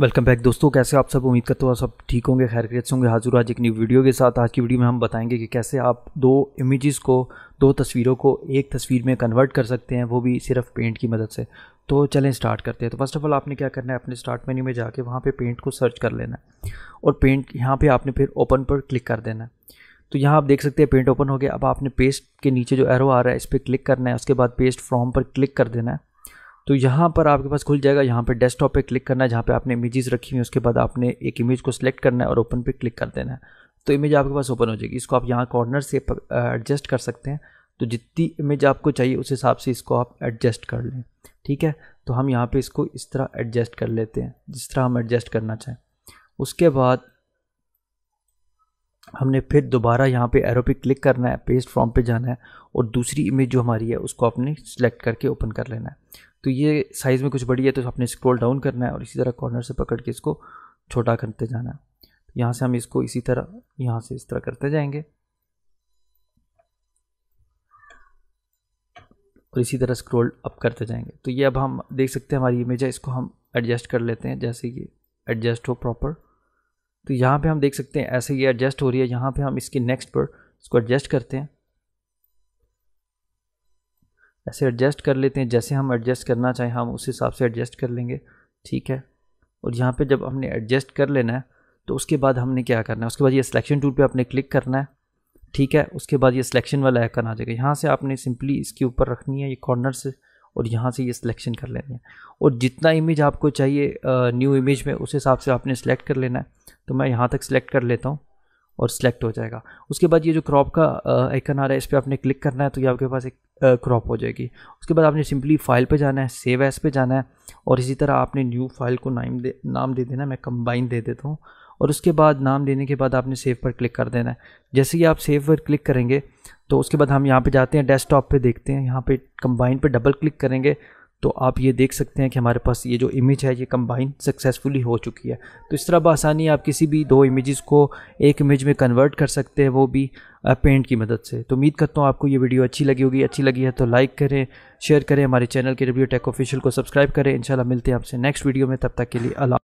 welcome back दोस्तों कैसे आप सब उम्मीद करते हो सब ठीक होंगे खैर खैरियत से होंगे हाजिर आज एक न्यू वीडियो के साथ आज की वीडियो में हम बताएंगे कि कैसे आप दो इमेजेस को दो तस्वीरों को एक तस्वीर में कन्वर्ट कर सकते हैं वो भी सिर्फ पेंट की मदद से तो चलें स्टार्ट करते हैं तो फर्स्ट ऑफ ऑल आपने क्या करना है अपने स्टार्ट मेन्यू में जाके वहाँ पर पे पेंट को सर्च कर लेना है और पेंट यहाँ पर पे आपने फिर ओपन पर क्लिक कर देना है तो यहाँ आप देख सकते हैं पेंट ओपन हो गया अब आपने पेस्ट के नीचे जो एरो आ रहा है इस पर क्लिक करना है उसके बाद पेस्ट फॉर्म पर क्लिक कर देना है तो यहाँ पर आपके पास खुल जाएगा यहाँ पर डेस्कटॉप पे क्लिक करना है जहाँ पे आपने इमेजेस रखी हुई उसके बाद आपने एक इमेज को सिलेक्ट करना है और ओपन पे क्लिक कर देना है तो इमेज आपके पास ओपन हो जाएगी इसको आप यहाँ कॉर्नर से एडजस्ट कर सकते हैं तो जितनी इमेज आपको चाहिए उस हिसाब से इसको आप एडजस्ट कर लें ठीक है तो हम यहाँ पे इसको इस तरह एडजस्ट कर लेते हैं जिस तरह हम एडजस्ट करना चाहें उसके बाद हमने फिर दोबारा यहाँ पे एरो पे क्लिक करना है पेस्ट फॉर्म पे जाना है और दूसरी इमेज जो हमारी है उसको आपने सेलेक्ट करके ओपन कर लेना है तो ये साइज़ में कुछ बड़ी है तो आपने स्क्रॉल डाउन करना है और इसी तरह कॉर्नर से पकड़ के इसको छोटा करते जाना है तो यहाँ से हम इसको इसी तरह यहाँ से इस तरह करते जाएंगे और इसी तरह स्क्रॉल अप करते जाएंगे तो ये अब हम देख सकते हैं हमारी इमेज है इसको हम एडजस्ट कर लेते हैं जैसे ये एडजस्ट हो प्रॉपर तो यहाँ पे हम देख सकते हैं ऐसे ये एडजस्ट हो रही है यहाँ पे हम इसके नेक्स्ट पर इसको एडजस्ट करते हैं ऐसे एडजस्ट कर लेते हैं जैसे हम एडजस्ट करना चाहें हम उस हिसाब से एडजस्ट कर लेंगे ठीक है और यहाँ पे जब हमने एडजस्ट कर लेना है तो उसके बाद हमने क्या करना है उसके बाद ये सिलेक्शन टूल पे आपने क्लिक करना है ठीक है उसके बाद ये सिलेक्शन वाला आइकन आ जाएगा यहाँ से आपने सिंपली इसके ऊपर रखनी है ये कॉर्नर से और यहाँ से ये सिलेक्शन कर लेनी है और जितना इमेज आपको चाहिए न्यू इमेज में उस हिसाब से आपने सेलेक्ट कर लेना है तो मैं यहाँ तक सिलेक्ट कर लेता हूँ और सिलेक्ट हो जाएगा उसके बाद ये जो क्रॉप का आइकन आ रहा है इस पर आपने क्लिक करना है तो ये आपके पास एक क्रॉप हो जाएगी उसके बाद आपने सिंपली फाइल पे जाना है सेव एस पे जाना है और इसी तरह आपने न्यू फाइल को नाम दे नाम दे देना मैं कंबाइन दे देता हूँ और उसके बाद नाम देने के बाद आपने सेव पर क्लिक कर देना है जैसे ही आप सेव पर क्लिक करेंगे तो उसके बाद हम यहाँ पे जाते हैं डेस्कटॉप पे देखते हैं यहाँ पे कंबाइन पे डबल क्लिक करेंगे तो आप ये देख सकते हैं कि हमारे पास ये जो इमेज है ये कंबाइन सक्सेसफुली हो चुकी है तो इस तरह बसानी आप किसी भी दो इमेज़ को एक इमेज में कन्वर्ट कर सकते हैं वो भी पेंट की मदद से तो उम्मीद करता हूँ आपको ये वीडियो अच्छी लगी होगी अच्छी लगी है तो लाइक करें शेयर करें हमारे चैनल के रिव्यू टेक ऑफिशियल को सब्सक्राइब करें इनशाला मिलते हैं आपसे नेक्स्ट वीडियो में तब तक के लिए अला